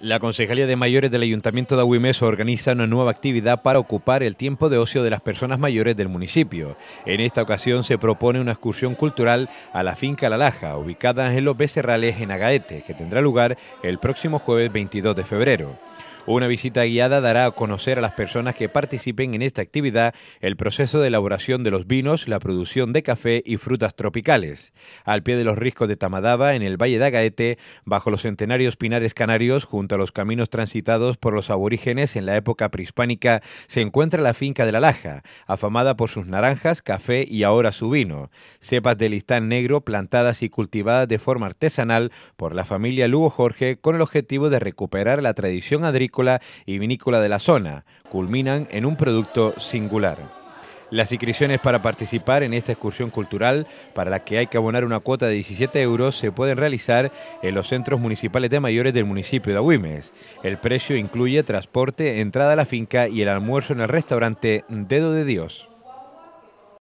La Concejalía de Mayores del Ayuntamiento de Agüimes organiza una nueva actividad para ocupar el tiempo de ocio de las personas mayores del municipio. En esta ocasión se propone una excursión cultural a la finca La Laja, ubicada en los Becerrales en Agaete, que tendrá lugar el próximo jueves 22 de febrero. Una visita guiada dará a conocer a las personas que participen en esta actividad el proceso de elaboración de los vinos, la producción de café y frutas tropicales. Al pie de los riscos de Tamadaba, en el Valle de Agaete, bajo los centenarios pinares canarios, junto a los caminos transitados por los aborígenes en la época prehispánica, se encuentra la finca de la Laja, afamada por sus naranjas, café y ahora su vino. Cepas de listán negro plantadas y cultivadas de forma artesanal por la familia Lugo Jorge con el objetivo de recuperar la tradición agrícola y vinícola de la zona culminan en un producto singular. Las inscripciones para participar en esta excursión cultural, para la que hay que abonar una cuota de 17 euros, se pueden realizar en los centros municipales de mayores del municipio de Agüimes. El precio incluye transporte, entrada a la finca y el almuerzo en el restaurante Dedo de Dios.